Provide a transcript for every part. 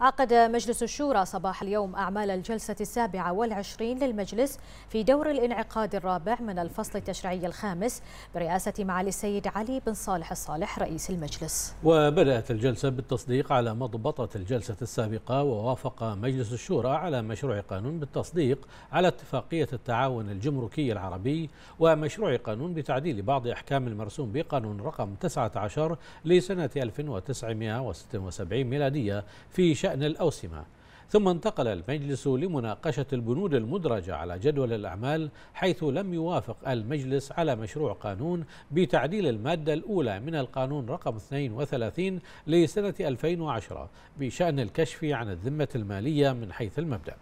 عقد مجلس الشورى صباح اليوم أعمال الجلسة السابعة والعشرين للمجلس في دور الانعقاد الرابع من الفصل التشريعي الخامس برئاسة معالي السيد علي بن صالح الصالح رئيس المجلس وبدأت الجلسة بالتصديق على مضبطة الجلسة السابقة ووافق مجلس الشورى على مشروع قانون بالتصديق على اتفاقية التعاون الجمركي العربي ومشروع قانون بتعديل بعض أحكام المرسوم بقانون رقم 19 لسنة 1976 ميلادية في شأن الأوسمة ثم انتقل المجلس لمناقشة البنود المدرجة على جدول الأعمال حيث لم يوافق المجلس على مشروع قانون بتعديل المادة الأولى من القانون رقم 32 لسنة 2010 بشأن الكشف عن الذمة المالية من حيث المبدأ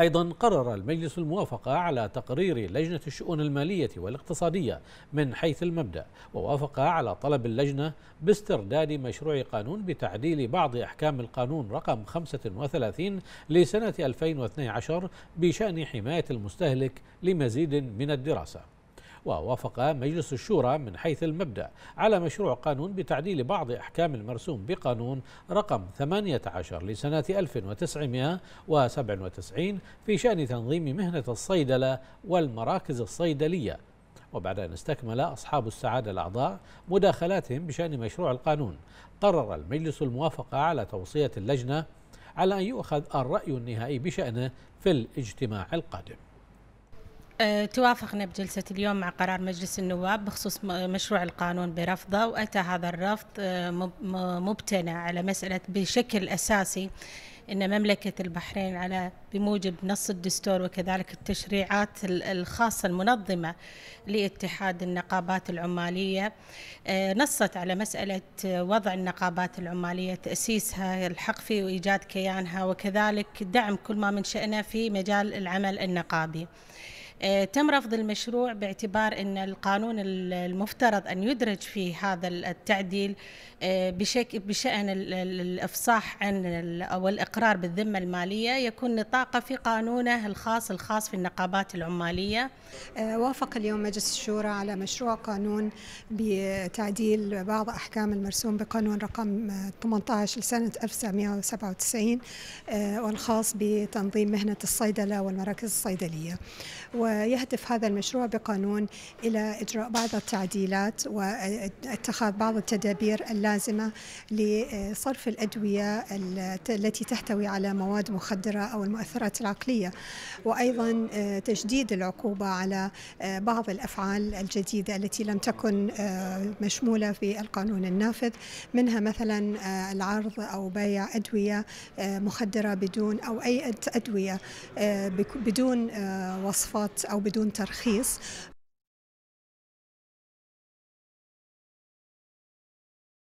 أيضا قرر المجلس الموافقة على تقرير لجنة الشؤون المالية والاقتصادية من حيث المبدأ ووافق على طلب اللجنة باسترداد مشروع قانون بتعديل بعض أحكام القانون رقم 35 لسنة 2012 بشأن حماية المستهلك لمزيد من الدراسة ووافق مجلس الشورى من حيث المبدأ على مشروع قانون بتعديل بعض أحكام المرسوم بقانون رقم 18 لسنة 1997 في شأن تنظيم مهنة الصيدلة والمراكز الصيدلية وبعد أن استكمل أصحاب السعادة الأعضاء مداخلاتهم بشأن مشروع القانون قرر المجلس الموافقة على توصية اللجنة على أن يؤخذ الرأي النهائي بشأنه في الاجتماع القادم أه، توافقنا بجلسة اليوم مع قرار مجلس النواب بخصوص مشروع القانون برفضه وأتى هذا الرفض أه، مبتنى على مسألة بشكل أساسي أن مملكة البحرين على بموجب نص الدستور وكذلك التشريعات الخاصة المنظمة لاتحاد النقابات العمالية أه، نصت على مسألة وضع النقابات العمالية تأسيسها الحق في وإيجاد كيانها وكذلك دعم كل ما من شأنه في مجال العمل النقابي. آه، تم رفض المشروع باعتبار أن القانون المفترض أن يدرج فيه هذا التعديل آه، بشأن الإفصاح عن أو الإقرار بالذمة المالية يكون نطاقه في قانونه الخاص الخاص في النقابات العمالية آه، وافق اليوم مجلس الشورى على مشروع قانون بتعديل بعض أحكام المرسوم بقانون رقم 18 لسنة 1997 والخاص بتنظيم مهنة الصيدلة والمراكز الصيدلية و ويهدف هذا المشروع بقانون إلى إجراء بعض التعديلات واتخاذ بعض التدابير اللازمة لصرف الأدوية التي تحتوي على مواد مخدرة أو المؤثرات العقلية وأيضا آه، تجديد العقوبة على آه، بعض الأفعال الجديدة التي لم تكن آه، مشمولة في القانون النافذ منها مثلا العرض أو بيع أدوية مخدرة بدون أو أي أدوية بدون وصفات او بدون ترخيص